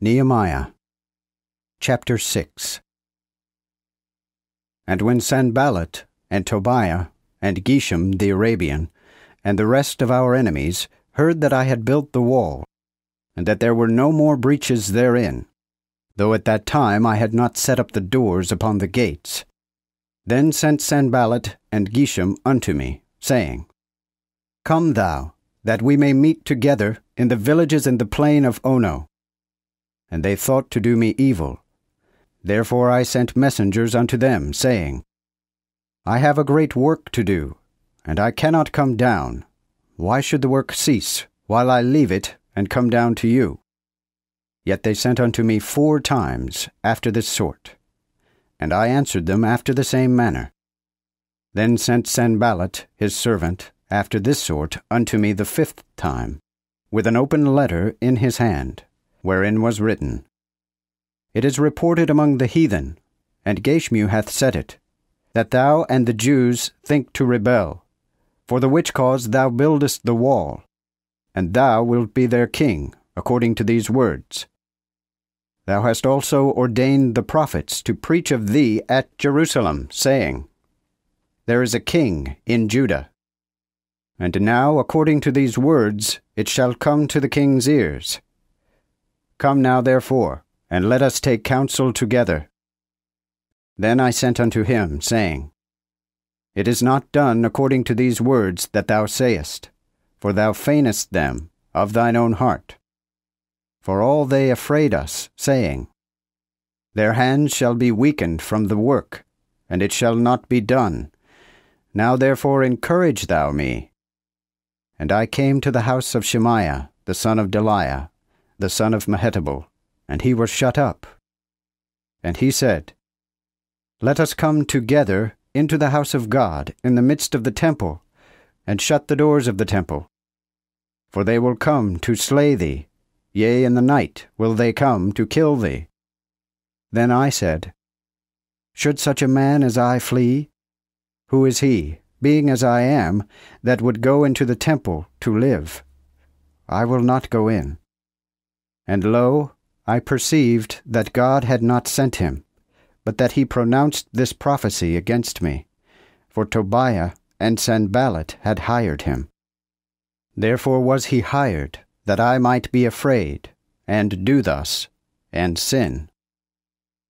Nehemiah chapter 6 And when Sanballat, and Tobiah, and Geshem the Arabian, and the rest of our enemies heard that I had built the wall, and that there were no more breaches therein, though at that time I had not set up the doors upon the gates, then sent Sanballat and Geshem unto me, saying, Come thou, that we may meet together in the villages in the plain of Ono and they thought to do me evil. Therefore I sent messengers unto them, saying, I have a great work to do, and I cannot come down. Why should the work cease, while I leave it, and come down to you? Yet they sent unto me four times after this sort. And I answered them after the same manner. Then sent Sanballat, his servant, after this sort unto me the fifth time, with an open letter in his hand wherein was written, It is reported among the heathen, and Geshmu hath said it, that thou and the Jews think to rebel, for the which cause thou buildest the wall, and thou wilt be their king, according to these words. Thou hast also ordained the prophets to preach of thee at Jerusalem, saying, There is a king in Judah. And now, according to these words, it shall come to the king's ears, Come now, therefore, and let us take counsel together. Then I sent unto him, saying, It is not done according to these words that thou sayest, for thou feignest them of thine own heart. For all they afraid us, saying, Their hands shall be weakened from the work, and it shall not be done. Now therefore encourage thou me. And I came to the house of Shemaiah, the son of Deliah, the son of Mehetabel, and he was shut up. And he said, Let us come together into the house of God in the midst of the temple, and shut the doors of the temple. For they will come to slay thee, yea, in the night will they come to kill thee. Then I said, Should such a man as I flee? Who is he, being as I am, that would go into the temple to live? I will not go in. And lo, I perceived that God had not sent him, but that he pronounced this prophecy against me. For Tobiah and Sanballat had hired him. Therefore was he hired, that I might be afraid, and do thus, and sin.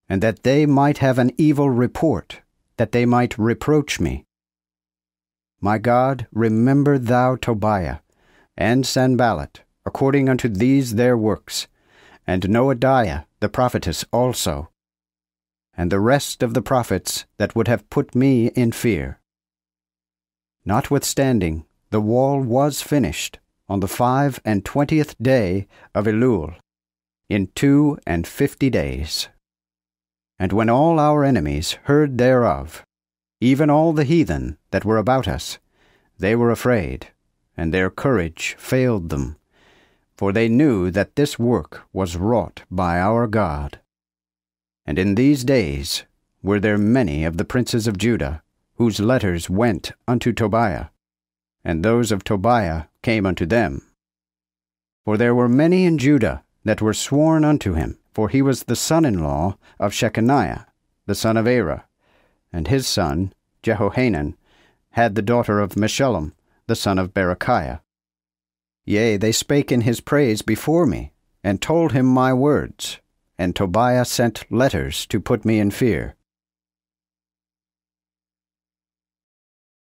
And that they might have an evil report, that they might reproach me. My God, remember thou Tobiah, and Sanballat, according unto these their works, and Noadiah the prophetess also, and the rest of the prophets that would have put me in fear. Notwithstanding, the wall was finished on the five and twentieth day of Elul, in two and fifty days. And when all our enemies heard thereof, even all the heathen that were about us, they were afraid, and their courage failed them for they knew that this work was wrought by our God. And in these days were there many of the princes of Judah, whose letters went unto Tobiah, and those of Tobiah came unto them. For there were many in Judah that were sworn unto him, for he was the son in law of Shechaniah, the son of Erah, and his son, Jehohanan, had the daughter of Meshullam, the son of Berechiah. Yea, they spake in his praise before me, and told him my words. And Tobiah sent letters to put me in fear.